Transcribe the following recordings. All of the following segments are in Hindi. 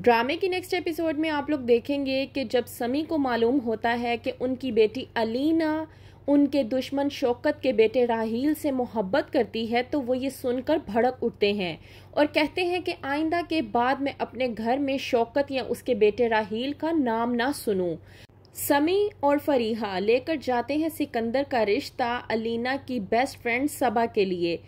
ड्रामे की नेक्स्ट एपिसोड में आप लोग देखेंगे कि जब समी को मालूम होता है कि उनकी बेटी अलीना उनके दुश्मन शौकत के बेटे राहील से मोहब्बत करती है तो वो ये सुनकर भड़क उठते हैं और कहते हैं कि आइंदा के बाद मैं अपने घर में शौकत या उसके बेटे राहील का नाम ना सुनूं समी और फरीहा लेकर जाते हैं सिकंदर का रिश्ता अलीना की बेस्ट फ्रेंड सबा के लिए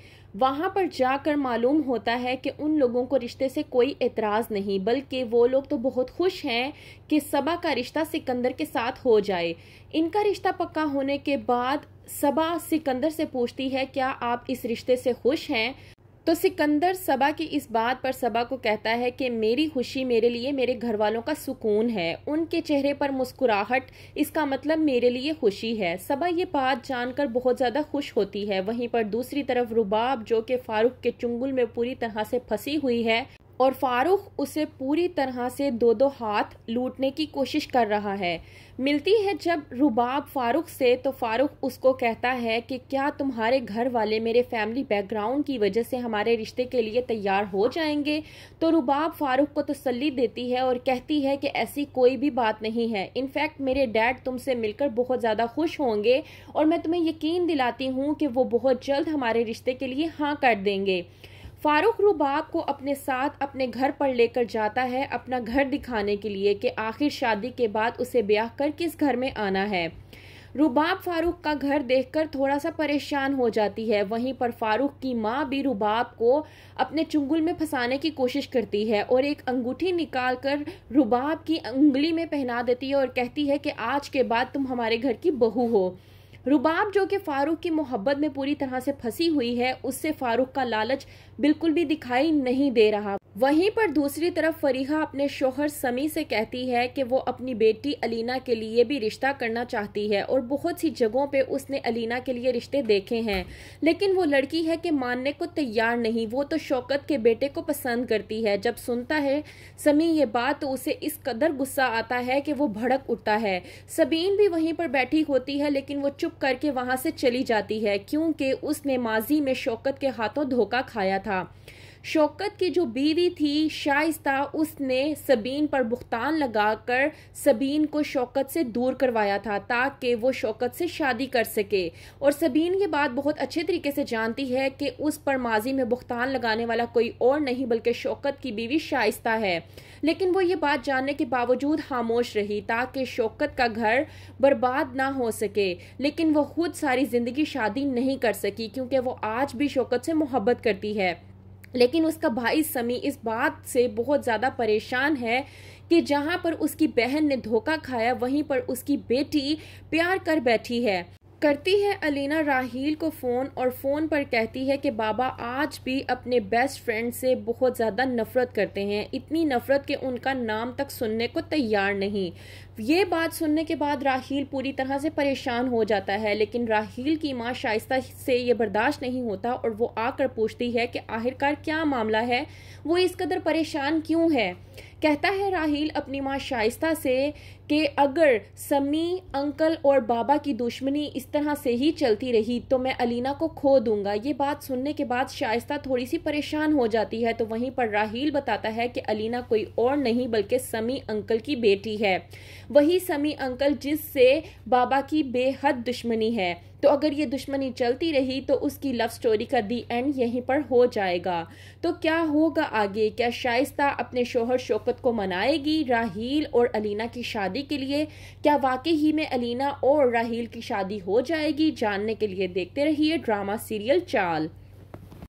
वहाँ पर जाकर मालूम होता है कि उन लोगों को रिश्ते से कोई एतराज़ नहीं बल्कि वो लोग तो बहुत खुश हैं कि सबा का रिश्ता सिकंदर के साथ हो जाए इनका रिश्ता पक्का होने के बाद सबा सिकंदर से पूछती है क्या आप इस रिश्ते से खुश हैं तो सिकंदर सबा की इस बात पर सबा को कहता है कि मेरी खुशी मेरे लिए मेरे घर वालों का सुकून है उनके चेहरे पर मुस्कुराहट इसका मतलब मेरे लिए खुशी है सबा ये बात जानकर बहुत ज़्यादा खुश होती है वहीं पर दूसरी तरफ रुबाब जो कि फारूक के चुंगल में पूरी तरह से फंसी हुई है और फारूक उसे पूरी तरह से दो दो हाथ लूटने की कोशिश कर रहा है मिलती है जब रुबाब फारूक से तो फारूक उसको कहता है कि क्या तुम्हारे घर वाले मेरे फैमिली बैकग्राउंड की वजह से हमारे रिश्ते के लिए तैयार हो जाएंगे तो रुबाब फारूक को तसल्ली देती है और कहती है कि ऐसी कोई भी बात नहीं है इनफैक्ट मेरे डैड तुमसे मिलकर बहुत ज़्यादा खुश होंगे और मैं तुम्हें यकीन दिलाती हूँ कि वो बहुत जल्द हमारे रिश्ते के लिए हाँ कर देंगे फारूक रूबाब को अपने साथ अपने घर पर लेकर जाता है अपना घर दिखाने के लिए कि आखिर शादी के बाद उसे ब्याह कर किस घर में आना है रुबाब फारूक का घर देखकर थोड़ा सा परेशान हो जाती है वहीं पर फारूक की माँ भी रुबाब को अपने चुंगुल में फंसाने की कोशिश करती है और एक अंगूठी निकाल कर रुबाब की उंगली में पहना देती है और कहती है कि आज के बाद तुम हमारे घर की बहू हो रुबाब जो कि फारूक की मोहब्बत में पूरी तरह से फंसी हुई है उससे फारूक का लालच बिल्कुल भी दिखाई नहीं दे रहा वहीं पर दूसरी तरफ फरीहा अपने शोहर समी से कहती है कि वो अपनी बेटी अलीना के लिए भी रिश्ता करना चाहती है और बहुत सी जगहों पे उसने अलीना के लिए रिश्ते देखे हैं लेकिन वो लड़की है कि मानने को तैयार नहीं वो तो शौकत के बेटे को पसंद करती है जब सुनता है समी ये बात तो उसे इस कदर गुस्सा आता है कि वो भड़क उठता है सबीन भी वहीं पर बैठी होती है लेकिन वो चुप करके वहाँ से चली जाती है क्योंकि उसने माजी में शौकत के हाथों धोखा खाया था शौकत की जो बीवी थी शाइस्ता उसने सबीन पर बुख्तान लगाकर सबीन को शौकत से दूर करवाया था ताकि वो शौकत से शादी कर सके और सबीन ये बात बहुत अच्छे तरीके से जानती है कि उस पर माजी में बुख्तान लगाने वाला कोई और नहीं बल्कि शौकत की बीवी शाइस्ता है लेकिन वो ये बात जानने के बावजूद खामोश रही ताकि शौकत का घर बर्बाद ना हो सके लेकिन वो खुद सारी ज़िंदगी शादी नहीं कर सकी क्योंकि वो आज भी शौकत से मोहब्बत करती है लेकिन उसका भाई समी इस बात से बहुत ज़्यादा परेशान है कि जहाँ पर उसकी बहन ने धोखा खाया वहीं पर उसकी बेटी प्यार कर बैठी है करती है अलीना राहील को फ़ोन और फ़ोन पर कहती है कि बाबा आज भी अपने बेस्ट फ्रेंड से बहुत ज़्यादा नफ़रत करते हैं इतनी नफ़रत कि उनका नाम तक सुनने को तैयार नहीं ये बात सुनने के बाद राहील पूरी तरह से परेशान हो जाता है लेकिन राहील की माँ शाइस्ता से ये बर्दाश्त नहीं होता और वो आकर पूछती है कि आखिरकार क्या मामला है वो इस कदर परेशान क्यों है कहता है राहील अपनी माँ शाइस्ता से कि अगर समी अंकल और बाबा की दुश्मनी इस तरह से ही चलती रही तो मैं अलीना को खो दूंगा ये बात सुनने के बाद शाइस्ता थोड़ी सी परेशान हो जाती है तो वहीं पर राहील बताता है कि अलीना कोई और नहीं बल्कि समी अंकल की बेटी है वही समी अंकल जिससे बाबा की बेहद दुश्मनी है तो अगर ये दुश्मनी चलती रही तो उसकी लव स्टोरी का दी एंड यहीं पर हो जाएगा तो क्या होगा आगे क्या शाइस्ता अपने शोहर शोकत को मनाएगी राहील और अलीना की शादी के लिए क्या वाकई ही में अलीना और राहील की शादी हो जाएगी जानने के लिए देखते रहिए ड्रामा सीरियल चाल